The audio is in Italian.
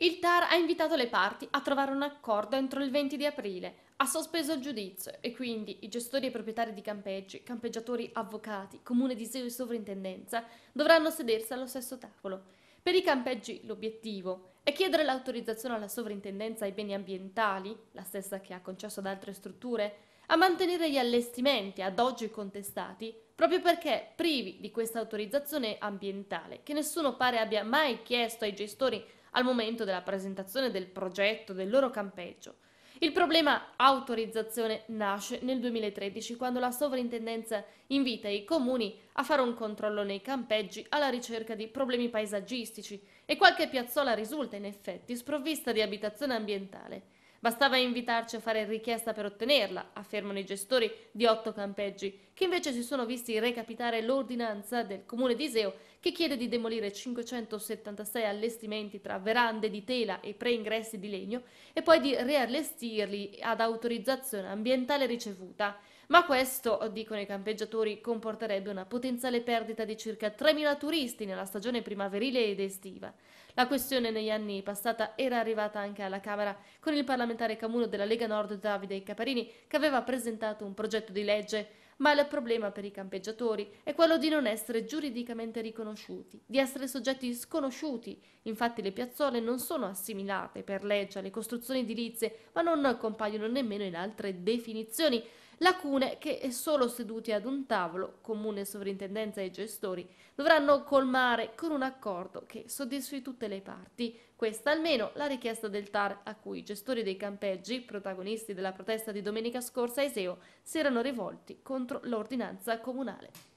Il TAR ha invitato le parti a trovare un accordo entro il 20 di aprile, ha sospeso il giudizio e quindi i gestori e proprietari di campeggi, campeggiatori, avvocati, comune di e sovrintendenza dovranno sedersi allo stesso tavolo. Per i campeggi l'obiettivo è chiedere l'autorizzazione alla sovrintendenza ai beni ambientali, la stessa che ha concesso ad altre strutture, a mantenere gli allestimenti ad oggi contestati proprio perché privi di questa autorizzazione ambientale che nessuno pare abbia mai chiesto ai gestori al momento della presentazione del progetto del loro campeggio. Il problema autorizzazione nasce nel 2013 quando la sovrintendenza invita i comuni a fare un controllo nei campeggi alla ricerca di problemi paesaggistici e qualche piazzola risulta in effetti sprovvista di abitazione ambientale. Bastava invitarci a fare richiesta per ottenerla, affermano i gestori di otto campeggi che invece si sono visti recapitare l'ordinanza del comune di Iseo che chiede di demolire 576 allestimenti tra verande di tela e preingressi di legno e poi di riallestirli ad autorizzazione ambientale ricevuta. Ma questo, dicono i campeggiatori, comporterebbe una potenziale perdita di circa 3.000 turisti nella stagione primaverile ed estiva. La questione negli anni passati era arrivata anche alla Camera con il parlamentare camuno della Lega Nord Davide Caparini che aveva presentato un progetto di legge ma il problema per i campeggiatori è quello di non essere giuridicamente riconosciuti, di essere soggetti sconosciuti. Infatti le piazzole non sono assimilate per legge alle costruzioni edilizie, ma non compaiono nemmeno in altre definizioni lacune che eh, solo seduti ad un tavolo, comune sovrintendenza e gestori, dovranno colmare con un accordo che soddisfi tutte le parti. Questa almeno la richiesta del TAR a cui i gestori dei campeggi, protagonisti della protesta di domenica scorsa a Iseo, si erano rivolti contro l'ordinanza comunale.